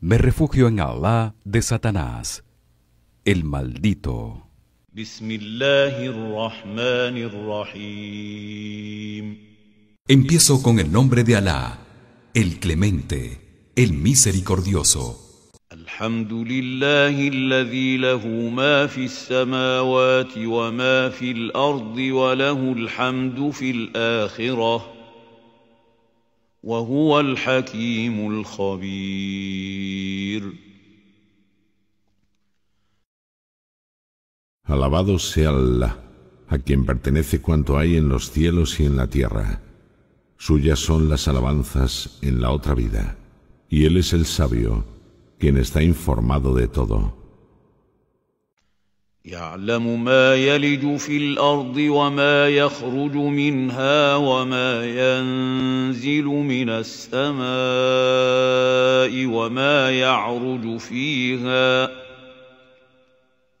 Me refugio en Allah de Satanás, el maldito. Empiezo con el nombre de Alá, el clemente, el misericordioso. الحمد لله الذي له ما في السماوات وما في الارض وله الحمد في الاخره وهو الحكيم الخبير Alabado sea Allah, a quien pertenece cuanto hay en los cielos y en la tierra. Suyas son las alabanzas en la otra vida, y Él es el sabio, quien está informado de todo. يعلم ما يلج في wa وما يخرج منها وما ينزل من السماء وما يعرج فيها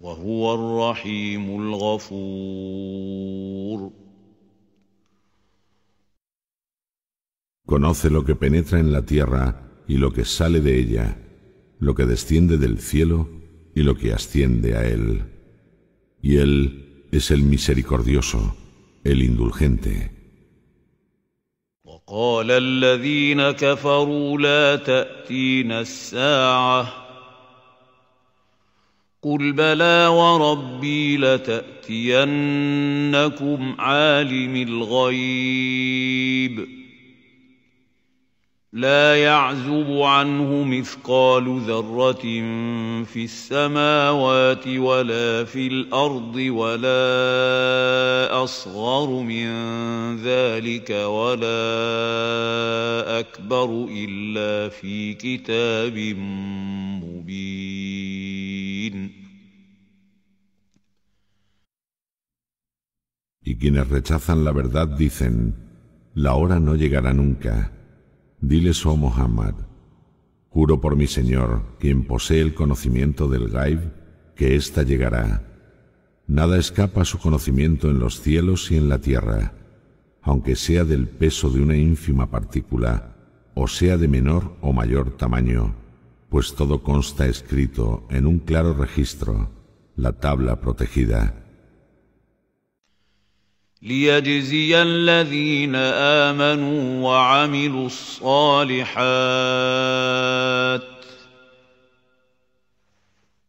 وهو الرحيم الغفور Conoce lo que penetra en la tierra y lo que sale de ella lo que desciende del cielo y lo que asciende a Él. Y Él es el misericordioso, el indulgente. وقال الذين كفروا لا تأتين الساعة قل بلى وربي لتأتينكم عالم الغيب لا يعزب عنه مثقال ذرة في السماوات ولا في الأرض ولا أصغر من ذلك ولا أكبر إلا في كتاب مبين. Y quienes rechazan la verdad dicen, la hora no llegará nunca. Diles, oh Muhammad, juro por mi Señor, quien posee el conocimiento del Gaib, que ésta llegará. Nada escapa a su conocimiento en los cielos y en la tierra, aunque sea del peso de una ínfima partícula, o sea de menor o mayor tamaño, pues todo consta escrito en un claro registro, la tabla protegida. ليجزي الذين آمنوا وعملوا الصالحات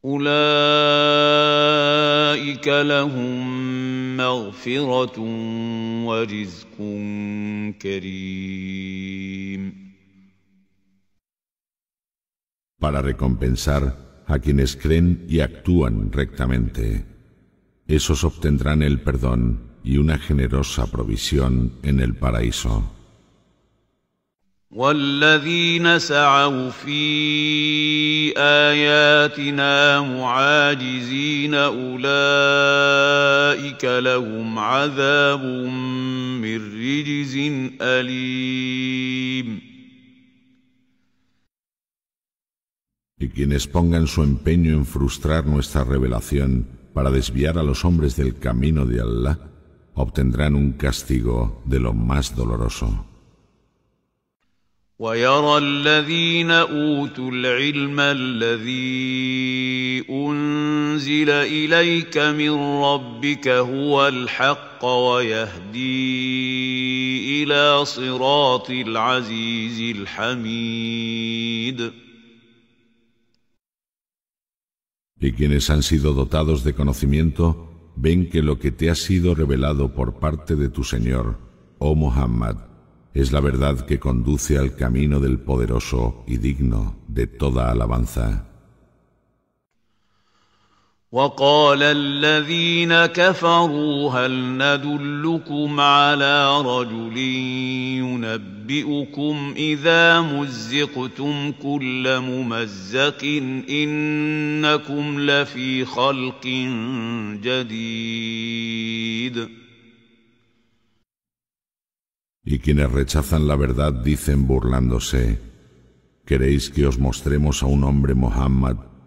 أولئك لهم مغفرة ورزق كريم Para recompensar a quienes creen y actúan rectamente, esos obtendrán el perdón y una generosa provisión en el paraíso. Y quienes pongan su empeño en frustrar nuestra revelación para desviar a los hombres del camino de Allah, obtendrán un castigo de lo más doloroso. Y quienes han sido dotados de conocimiento ven que lo que te ha sido revelado por parte de tu Señor, oh Muhammad, es la verdad que conduce al camino del poderoso y digno de toda alabanza. وقال الذين كفروا هل ندلكم على رجل ينبئكم اذا مزقتم كل ممزق انكم لفي خلق جديد Y quienes rechazan la verdad dicen burlándose, ¿queréis que os mostremos a un hombre Mohammed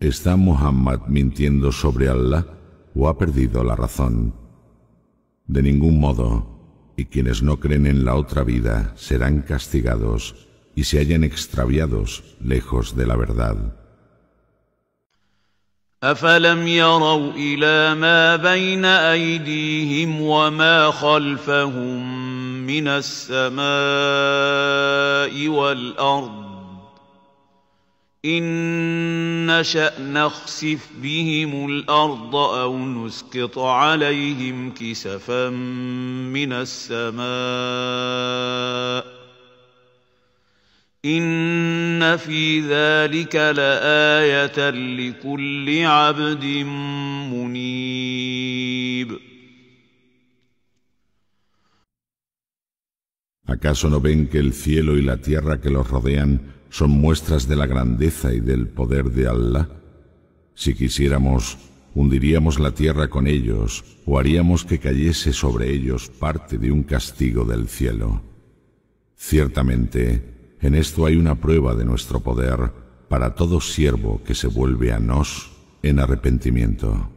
¿Está Muhammad mintiendo sobre Allah o ha perdido la razón? De ningún modo, y quienes no creen en la otra vida serán castigados y se hallan extraviados lejos de la verdad. إن نشأ نخسف بهم الأرض أو نسقط عليهم كسفا من السماء إن في ذلك لآية لكل عبد منيب ¿Acaso no ven que el cielo y la tierra que los rodean son muestras de la grandeza y del poder de Allah? Si quisiéramos, hundiríamos la tierra con ellos o haríamos que cayese sobre ellos parte de un castigo del cielo. Ciertamente, en esto hay una prueba de nuestro poder para todo siervo que se vuelve a nos en arrepentimiento.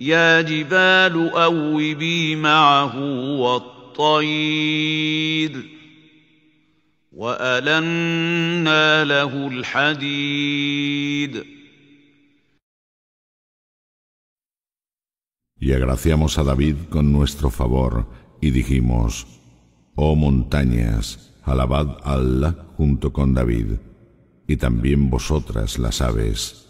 يا جبال أوبي معه والطير وألنا له الحديد Y agraciamos a David con nuestro favor y dijimos, Oh montañas, alabad a Allah junto con David, y también vosotras las aves.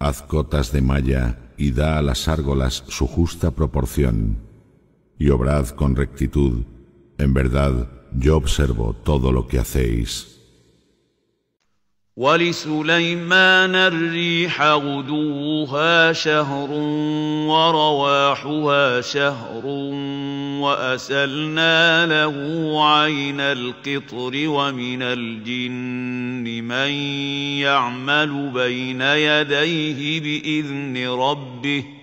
Haz cotas de malla y da a las árgolas su justa proporción, y obrad con rectitud, en verdad yo observo todo lo que hacéis. ولسليمان الريح غدوها شهر ورواحها شهر وأسلنا له عين القطر ومن الجن من يعمل بين يديه بإذن ربه ۖ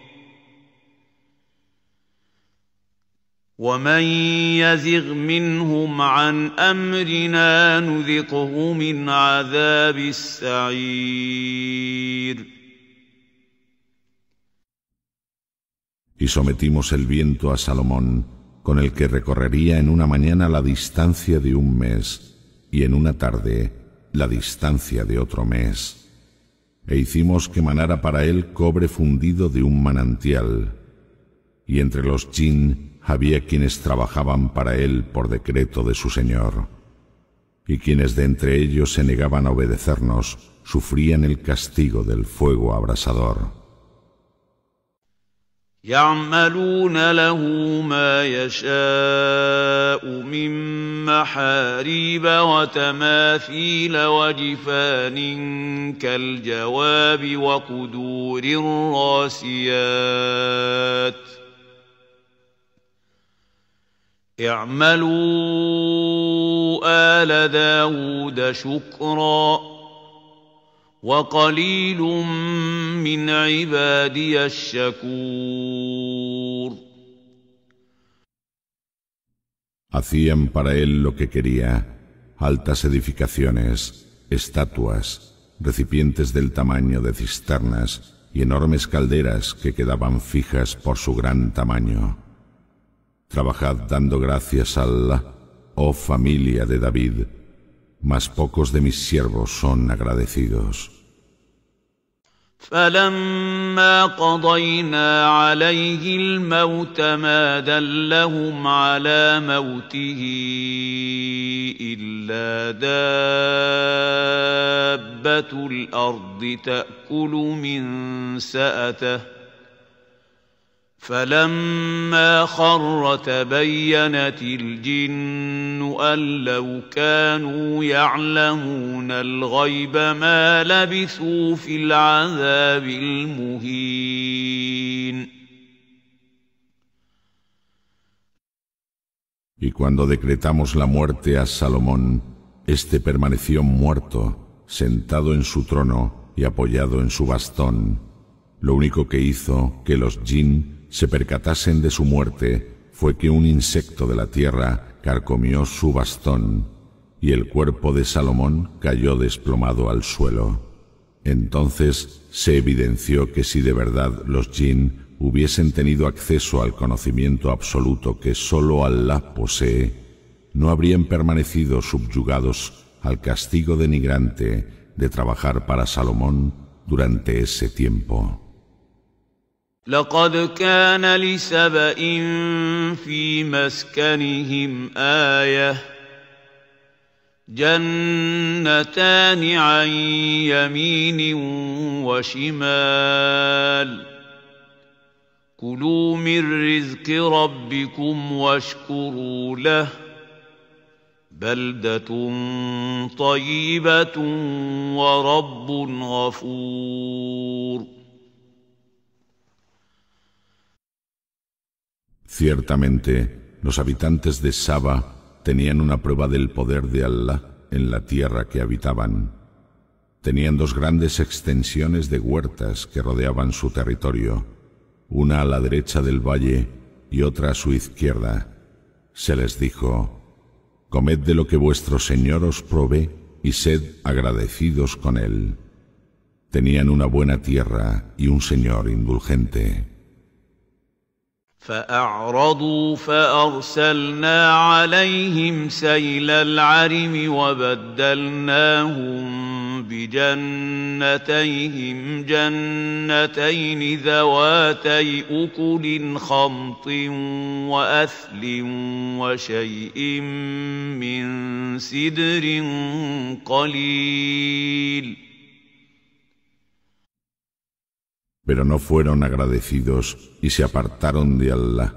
Y sometimos el viento a Salomón, con el que recorrería en una mañana la distancia de un mes, y en una tarde la distancia de otro mes. E hicimos que manara para él cobre fundido de un manantial. Y entre los chin había quienes trabajaban para él por decreto de su Señor, y quienes de entre ellos se negaban a obedecernos sufrían el castigo del fuego abrasador. Hacían para él lo que quería, altas edificaciones, estatuas, recipientes del tamaño de cisternas y enormes calderas que quedaban fijas por su gran tamaño. Trabajad dando gracias a Allah, oh familia de David, mas pocos de mis siervos son agradecidos. فلما قضينا عليه الموت ما دلهم على موته الا دابه الارض تاكل من ساته y cuando decretamos la muerte a Salomón, éste permaneció muerto, sentado en su trono y apoyado en su bastón. Lo único que hizo que los jinn se percatasen de su muerte fue que un insecto de la tierra carcomió su bastón y el cuerpo de Salomón cayó desplomado al suelo. Entonces se evidenció que si de verdad los jinn hubiesen tenido acceso al conocimiento absoluto que sólo Allah posee, no habrían permanecido subyugados al castigo denigrante de trabajar para Salomón durante ese tiempo. لقد كان لسبإ في مسكنهم آية جنتان عن يمين وشمال كلوا من رزق ربكم واشكروا له بلدة طيبة ورب غفور Ciertamente, los habitantes de Saba tenían una prueba del poder de Allah en la tierra que habitaban. Tenían dos grandes extensiones de huertas que rodeaban su territorio, una a la derecha del valle y otra a su izquierda. Se les dijo, Comed de lo que vuestro Señor os provee y sed agradecidos con él. Tenían una buena tierra y un Señor indulgente. فأعرضوا فأرسلنا عليهم سيل العرم وبدلناهم بجنتيهم جنتين ذواتي أكل خمط وأثل وشيء من سدر قليل ۖ pero no fueron agradecidos y se apartaron de Allah.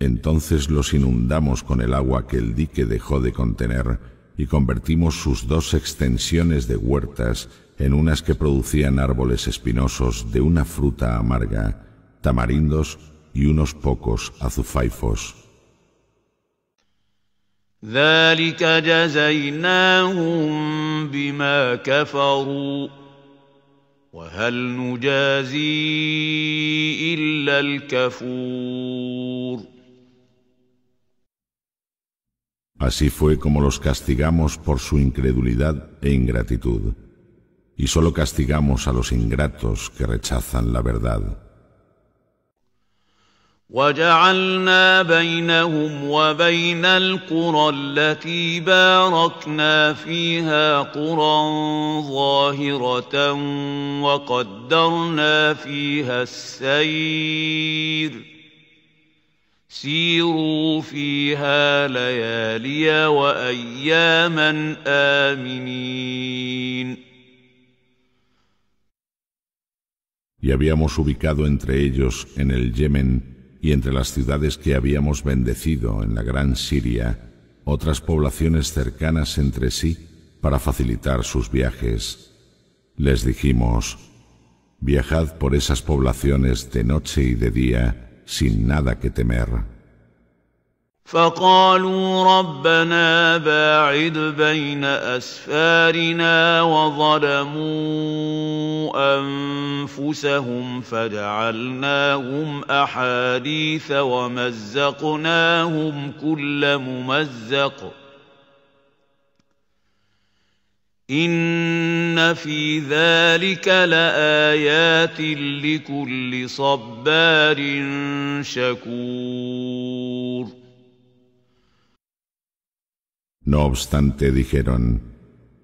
Entonces los inundamos con el agua que el dique dejó de contener y convertimos sus dos extensiones de huertas en unas que producían árboles espinosos de una fruta amarga, tamarindos y unos pocos azufaifos. Así fue como los castigamos por su incredulidad e ingratitud, y solo castigamos a los ingratos que rechazan la verdad. وجعلنا بينهم وبين القرى التي باركنا فيها قرى ظاهرة وقدرنا فيها السير سيروا فيها ليالي وأياما آمنين Y habíamos ubicado entre ellos en el Yemen y entre las ciudades que habíamos bendecido en la Gran Siria, otras poblaciones cercanas entre sí para facilitar sus viajes. Les dijimos, viajad por esas poblaciones de noche y de día sin nada que temer. فقالوا ربنا باعد بين اسفارنا وظلموا انفسهم فجعلناهم احاديث ومزقناهم كل ممزق ان في ذلك لايات لكل صبار شكور No obstante dijeron,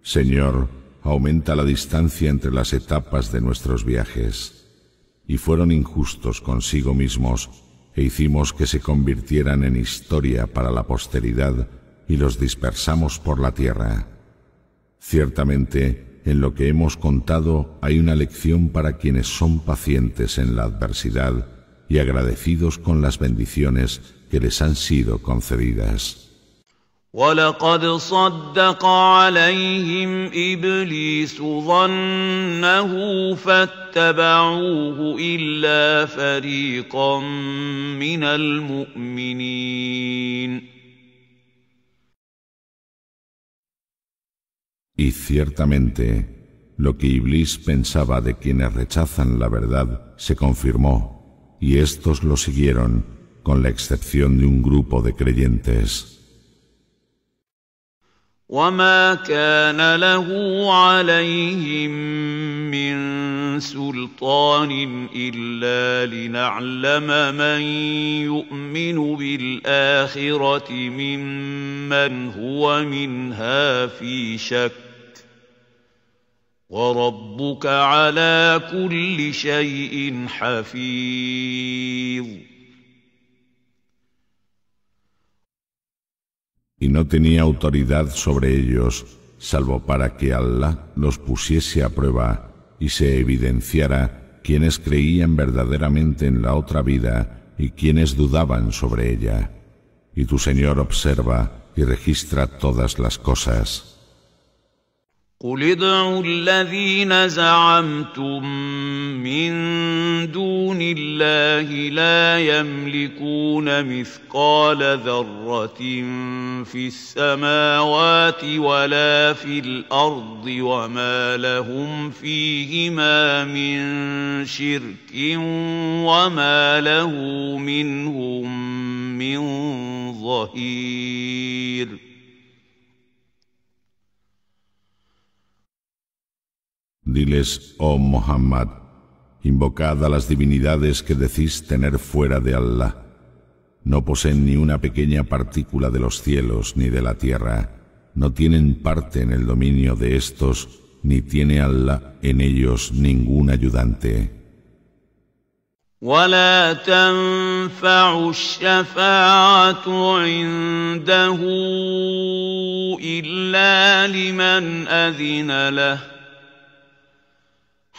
Señor, aumenta la distancia entre las etapas de nuestros viajes. Y fueron injustos consigo mismos, e hicimos que se convirtieran en historia para la posteridad, y los dispersamos por la tierra. Ciertamente, en lo que hemos contado hay una lección para quienes son pacientes en la adversidad y agradecidos con las bendiciones que les han sido concedidas. Y ciertamente lo que Iblis pensaba de quienes rechazan la verdad se confirmó, y éstos lo siguieron, con la excepción de un grupo de creyentes. وما كان له عليهم من سلطان الا لنعلم من يؤمن بالاخره ممن هو منها في شك وربك على كل شيء حفيظ y no tenía autoridad sobre ellos, salvo para que Allah los pusiese a prueba y se evidenciara quienes creían verdaderamente en la otra vida y quienes dudaban sobre ella. Y tu Señor observa y registra todas las cosas. قل ادعوا الذين زعمتم من دون الله لا يملكون مثقال ذره في السماوات ولا في الارض وما لهم فيهما من شرك وما له منهم من ظهير Diles, oh Muhammad, invocad a las divinidades que decís tener fuera de Allah. No poseen ni una pequeña partícula de los cielos ni de la tierra, no tienen parte en el dominio de estos, ni tiene Allah en ellos ningún ayudante.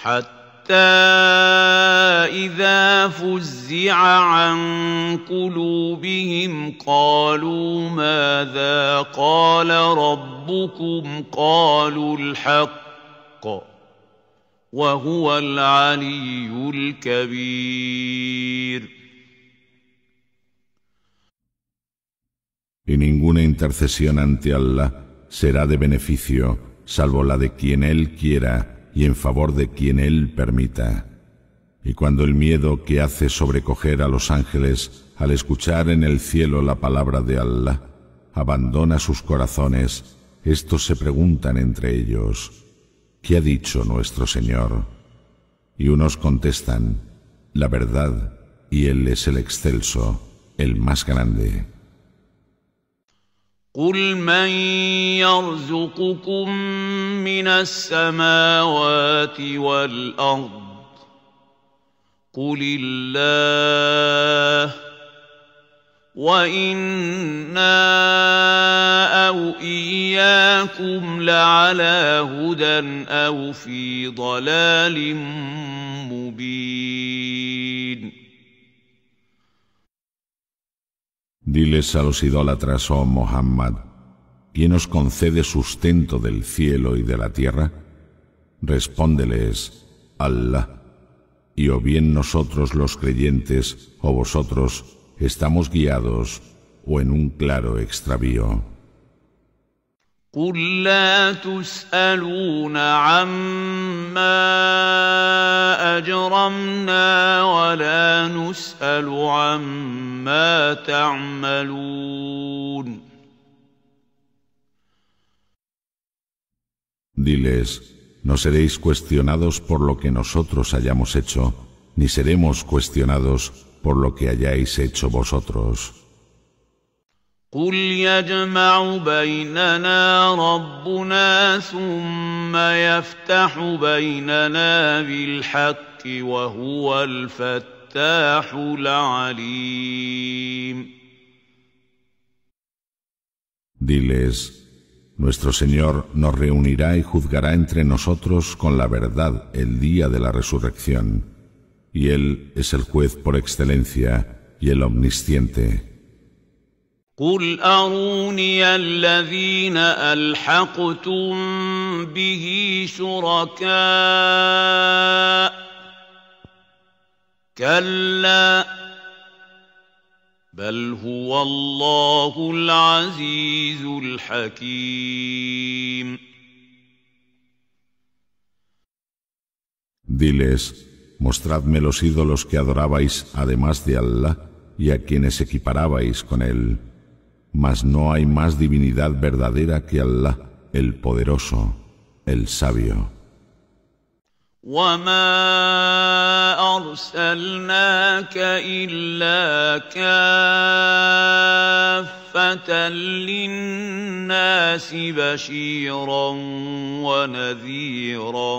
حتى إذا فزع عن قلوبهم قالوا ماذا قال ربكم قالوا الحق وهو العلي الكبير Y ninguna intercesión ante Allah será de beneficio, salvo la de quien Él quiera y en favor de quien Él permita. Y cuando el miedo que hace sobrecoger a los ángeles al escuchar en el cielo la palabra de Allah abandona sus corazones, estos se preguntan entre ellos, ¿qué ha dicho nuestro Señor? Y unos contestan, la verdad, y Él es el excelso, el más grande. قل من يرزقكم من السماوات والارض قل الله وانا او اياكم لعلى هدى او في ضلال مبين Diles a los idólatras, oh Muhammad, ¿quién os concede sustento del cielo y de la tierra? Respóndeles, Allah. Y o bien nosotros los creyentes, o vosotros, estamos guiados o en un claro extravío. Diles, no seréis cuestionados por lo que nosotros hayamos hecho, ni seremos cuestionados por lo que hayáis hecho vosotros. Diles, Nuestro Señor nos reunirá y juzgará entre nosotros con la verdad el día de la resurrección, y Él es el juez por excelencia y el omnisciente. قل أروني الذين الحقتم به شركاء كلا بل هو الله العزيز الحكيم Diles, mostradme los ídolos que adorabais además de Allah y a quienes equiparabais con él. mas no hay más divinidad verdadera que Allah, el poderoso, el sabio. وما أرسلناك إلا كافة للناس بشيرا ونذيرا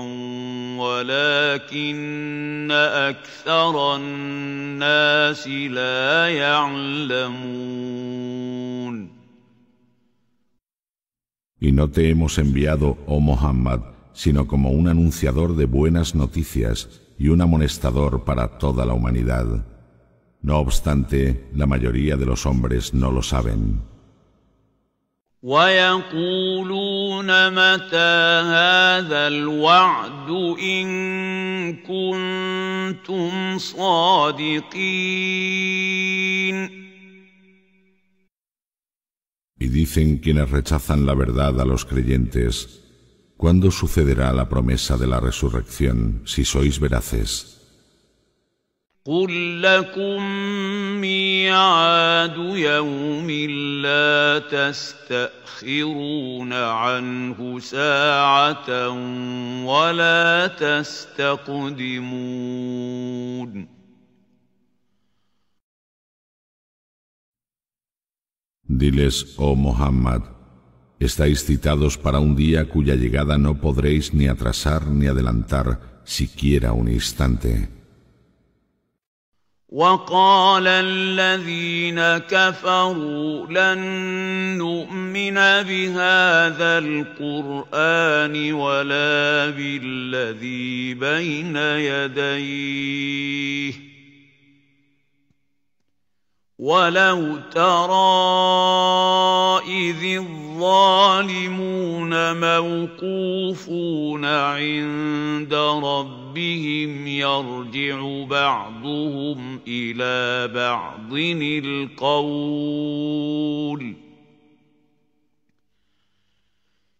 ولكن أكثر الناس لا يعلمون Y no te hemos enviado, oh Muhammad, sino como un anunciador de buenas noticias y un amonestador para toda la humanidad. No obstante, la mayoría de los hombres no lo saben dicen quienes rechazan la verdad a los creyentes, ¿cuándo sucederá la promesa de la resurrección si sois veraces? Diles, oh Muhammad, estáis citados para un día cuya llegada no podréis ni atrasar ni adelantar siquiera un instante. ولو ترى إذ الظالمون موقوفون عند ربهم يرجع بعضهم إلى بعض القول ۖ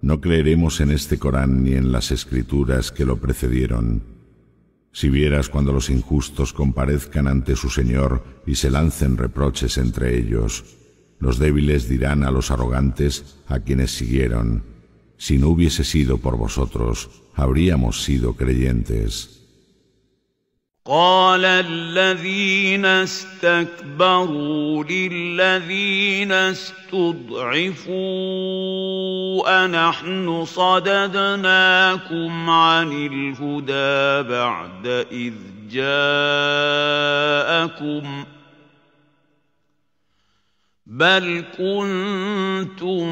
No creeremos en este Corán ni en las escrituras que lo precedieron. Si vieras cuando los injustos comparezcan ante su Señor y se lancen reproches entre ellos, los débiles dirán a los arrogantes a quienes siguieron, si no hubiese sido por vosotros, habríamos sido creyentes. قال الذين استكبروا للذين استضعفوا أنحن صددناكم عن الهدى بعد إذ جاءكم بل كنتم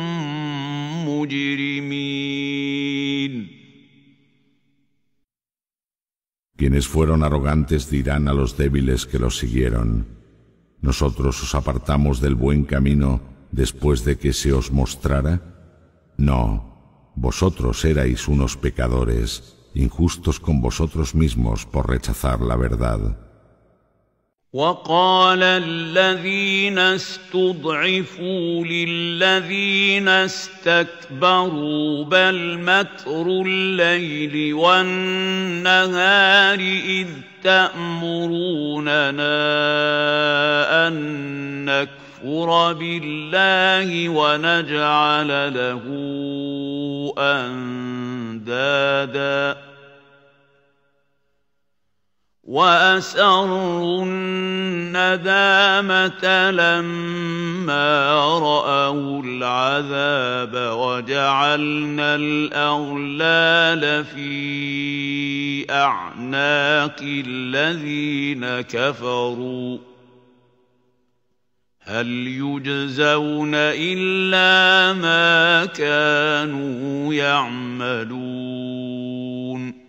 مجرمين Quienes fueron arrogantes dirán a los débiles que los siguieron, ¿nosotros os apartamos del buen camino después de que se os mostrara? No, vosotros erais unos pecadores, injustos con vosotros mismos por rechazar la verdad. وقال الذين استضعفوا للذين استكبروا بل مكر الليل والنهار اذ تامروننا ان نكفر بالله ونجعل له اندادا واسروا الندامه لما راوا العذاب وجعلنا الاغلال في اعناق الذين كفروا هل يجزون الا ما كانوا يعملون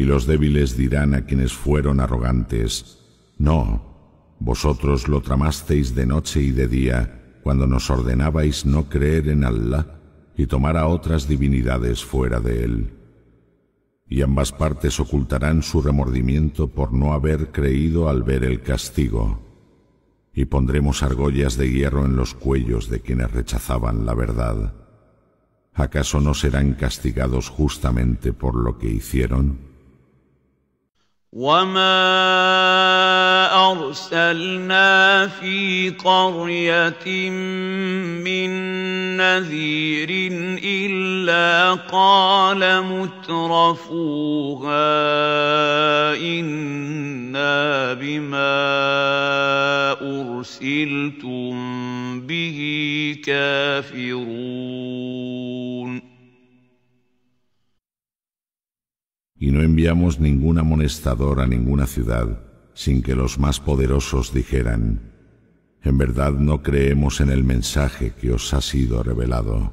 y los débiles dirán a quienes fueron arrogantes, No, vosotros lo tramasteis de noche y de día, cuando nos ordenabais no creer en Allah y tomar a otras divinidades fuera de él. Y ambas partes ocultarán su remordimiento por no haber creído al ver el castigo. Y pondremos argollas de hierro en los cuellos de quienes rechazaban la verdad. ¿Acaso no serán castigados justamente por lo que hicieron? وما ارسلنا في قريه من نذير الا قال مترفوها انا بما ارسلتم به كافرون y no enviamos ningún amonestador a ninguna ciudad sin que los más poderosos dijeran, en verdad no creemos en el mensaje que os ha sido revelado.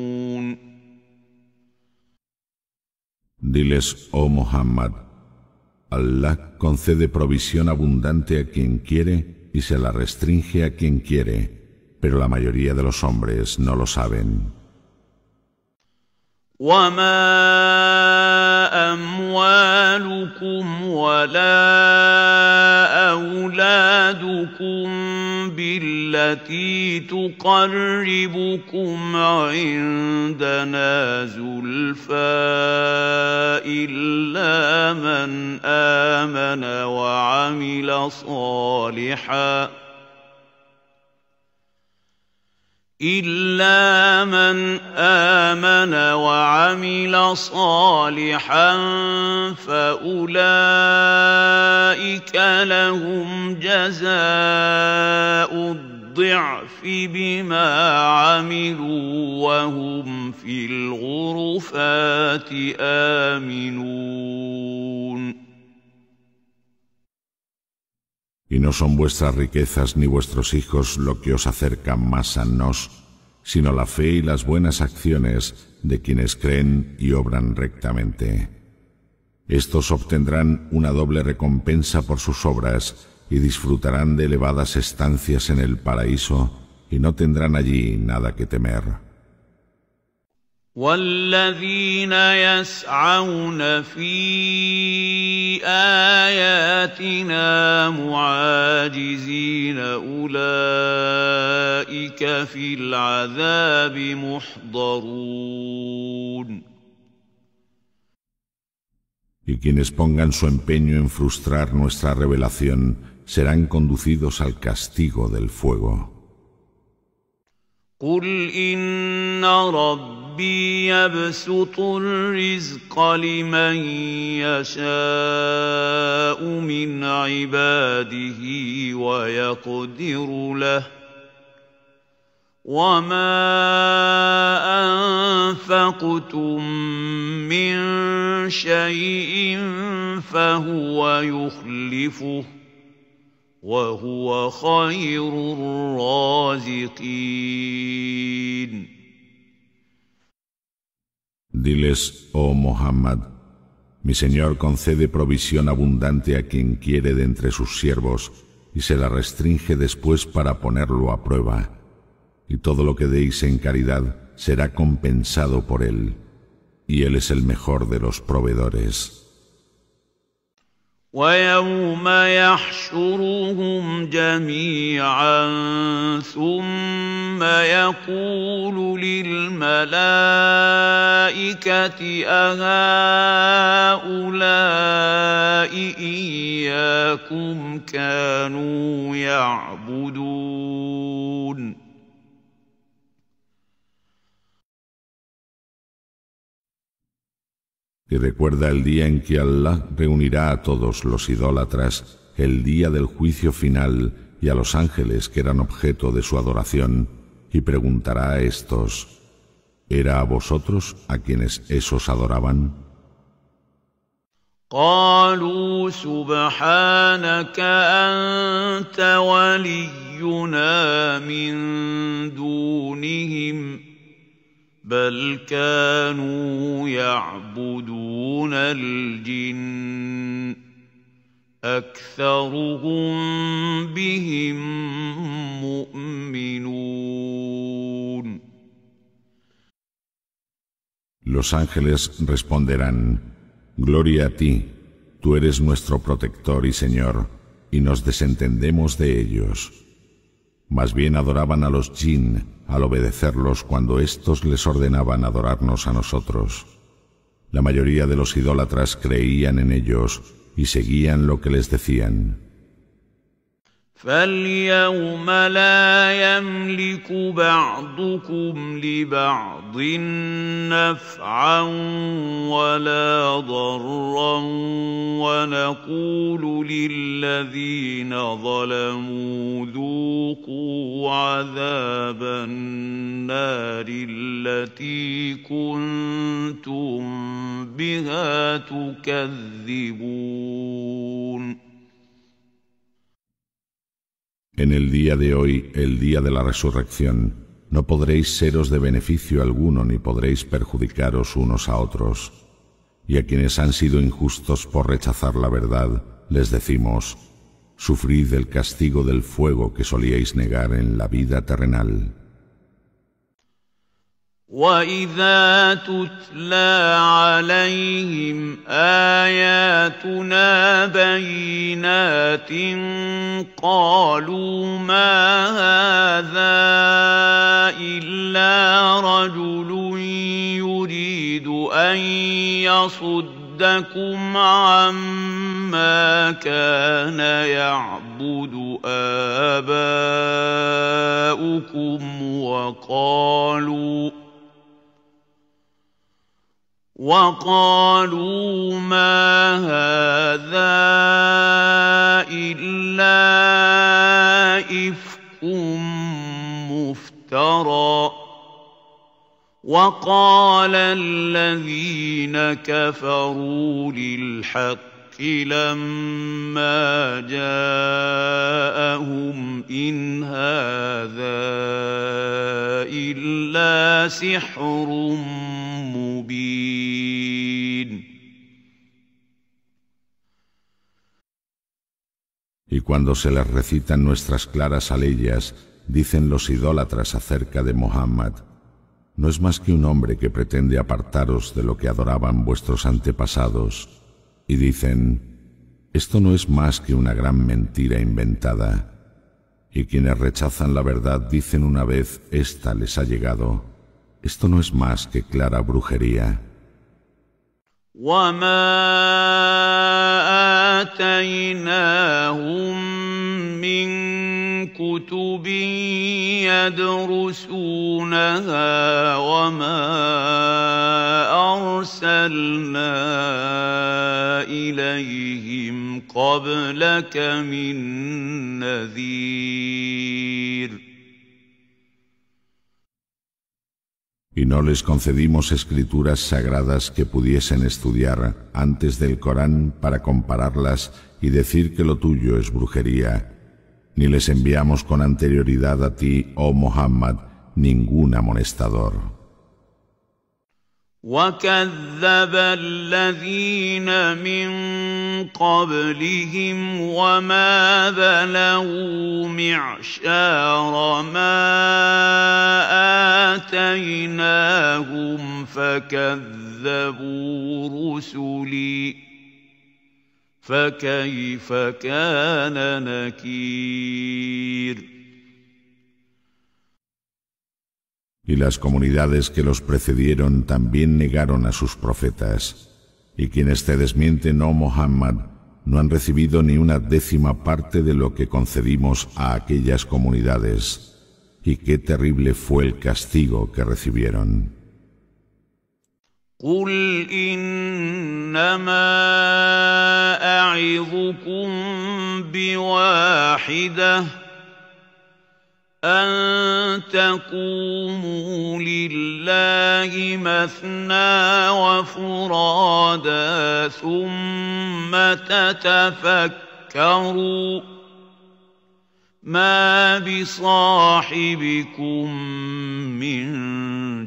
Diles, oh Muhammad, Allah concede provisión abundante a quien quiere y se la restringe a quien quiere, pero la mayoría de los hombres no lo saben. بالتي تقربكم عندنا زلفى إلا من آمن وعمل صالحاً إلا من آمن وعمل صالحا فأولئك لهم جزاء الضعف بما عملوا وهم في الغرفات آمنون y no son vuestras riquezas ni vuestros hijos lo que os acerca más a nos, sino la fe y las buenas acciones de quienes creen y obran rectamente. Estos obtendrán una doble recompensa por sus obras y disfrutarán de elevadas estancias en el paraíso y no tendrán allí nada que temer. Y quienes pongan su empeño en frustrar nuestra revelación serán conducidos al castigo del fuego. قل إن ربي يبسط الرزق لمن يشاء من عباده ويقدر له وما أنفقتم من شيء فهو يخلفه Diles, oh Muhammad, mi Señor concede provisión abundante a quien quiere de entre sus siervos y se la restringe después para ponerlo a prueba. Y todo lo que deis en caridad será compensado por él, y él es el mejor de los proveedores. ويوم يحشرهم جميعا ثم يقول للملائكه اهؤلاء اياكم كانوا يعبدون que recuerda el día en que Allah reunirá a todos los idólatras, el día del juicio final, y a los ángeles que eran objeto de su adoración, y preguntará a estos, ¿era a vosotros a quienes esos adoraban? Los ángeles responderán Gloria a ti tú eres nuestro protector y señor y nos desentendemos de ellos más bien adoraban a los jinn al obedecerlos cuando éstos les ordenaban adorarnos a nosotros. La mayoría de los idólatras creían en ellos y seguían lo que les decían. فاليوم لا يملك بعضكم لبعض نفعا ولا ضرا ونقول للذين ظلموا ذوقوا عذاب النار التي كنتم بها تكذبون En el día de hoy, el día de la resurrección, no podréis seros de beneficio alguno ni podréis perjudicaros unos a otros. Y a quienes han sido injustos por rechazar la verdad, les decimos, sufrid el castigo del fuego que solíais negar en la vida terrenal. واذا تتلى عليهم اياتنا بينات قالوا ما هذا الا رجل يريد ان يصدكم عما كان يعبد اباؤكم وقالوا وقالوا ما هذا إلا إفك مفترى وقال الذين كفروا للحق Y cuando se les recitan nuestras claras aleyas, dicen los idólatras acerca de Muhammad. no es más que un hombre que pretende apartaros de lo que adoraban vuestros antepasados y dicen, esto no es más que una gran mentira inventada, y quienes rechazan la verdad dicen una vez, esta les ha llegado, esto no es más que clara brujería. Y no les concedimos escrituras sagradas que pudiesen estudiar antes del Corán para compararlas y decir que lo tuyo es brujería. ni les enviamos con anterioridad a ti, oh Muhammad, ningún amonestador. وكذب الذين من قبلهم وما بلغوا معشار ما آتيناهم فكذبوا رسلي Y las comunidades que los precedieron también negaron a sus profetas. Y quienes te desmienten, oh Muhammad, no han recibido ni una décima parte de lo que concedimos a aquellas comunidades. Y qué terrible fue el castigo que recibieron. قل انما اعظكم بواحده ان تقوموا لله مثنى وفرادى ثم تتفكروا ما بصاحبكم من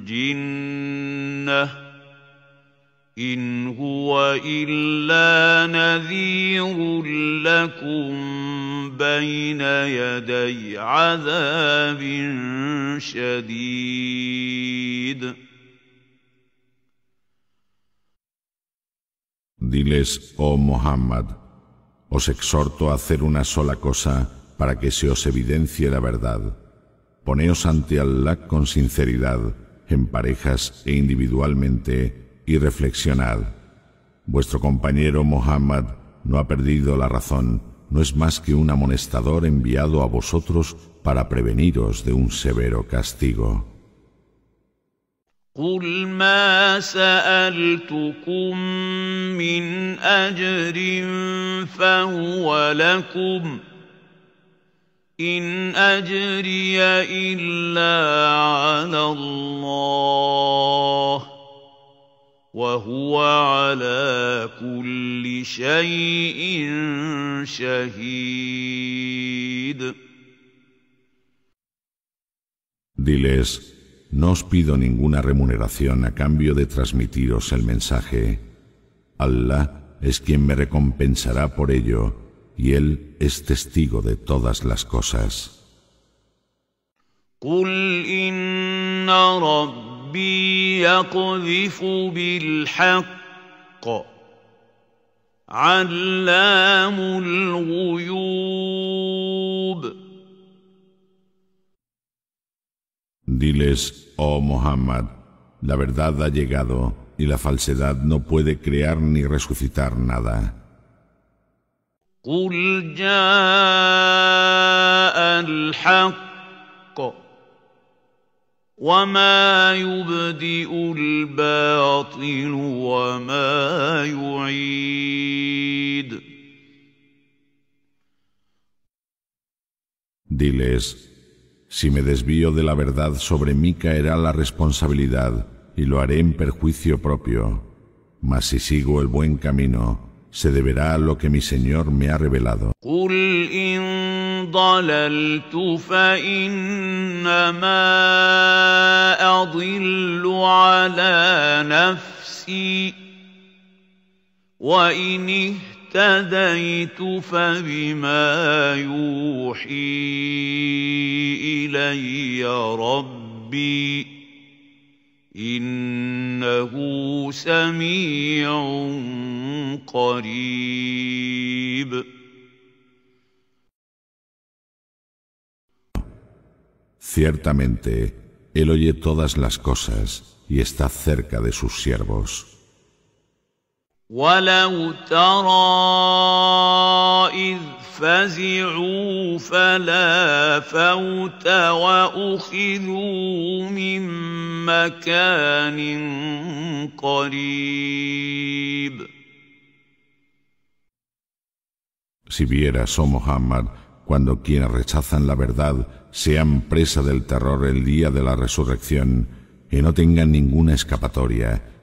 جنه Diles, oh Muhammad, os exhorto a hacer una sola cosa para que se os evidencie la verdad. Poneos ante Allah con sinceridad, en parejas e individualmente, y reflexionad. Vuestro compañero Muhammad no ha perdido la razón, no es más que un amonestador enviado a vosotros para preveniros de un severo castigo. Diles, no os pido ninguna remuneración a cambio de transmitiros el mensaje. Allah es quien me recompensará por ello, y Él es testigo de todas las cosas. Diles, oh Muhammad, la verdad ha llegado y la falsedad no puede crear ni resucitar nada. Diles, si me desvío de la verdad sobre mí caerá la responsabilidad y lo haré en perjuicio propio. Mas si sigo el buen camino, se deberá a lo que mi Señor me ha revelado. قل إن ضللت فإنما أضل على نفسي وإن اهتديت فبما يوحي إلي ربي Ciertamente, Él oye todas las cosas y está cerca de sus siervos. Si vieras, oh Muhammad, cuando quienes rechazan la verdad sean presa del terror el día de la resurrección y no tengan ninguna escapatoria,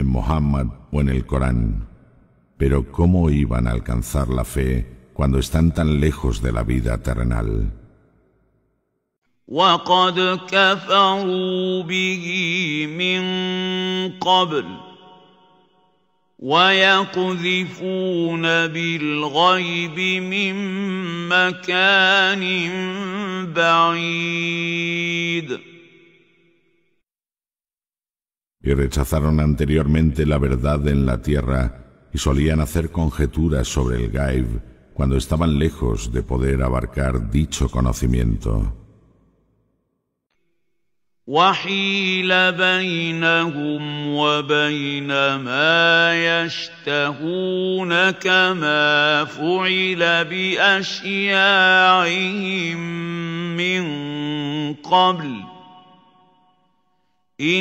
en Mohammed o en el Corán. Pero ¿cómo iban a alcanzar la fe cuando están tan lejos de la vida terrenal? وقد كفروا به من قبل ويقذفون بالغيب من مكان بعيد y rechazaron anteriormente la verdad en la tierra y solían hacer conjeturas sobre el Gaib cuando estaban lejos de poder abarcar dicho conocimiento. Y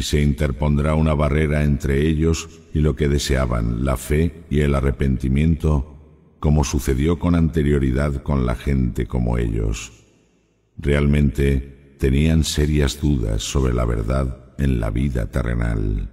se interpondrá una barrera entre ellos y lo que deseaban, la fe y el arrepentimiento, como sucedió con anterioridad con la gente como ellos. Realmente tenían serias dudas sobre la verdad en la vida terrenal.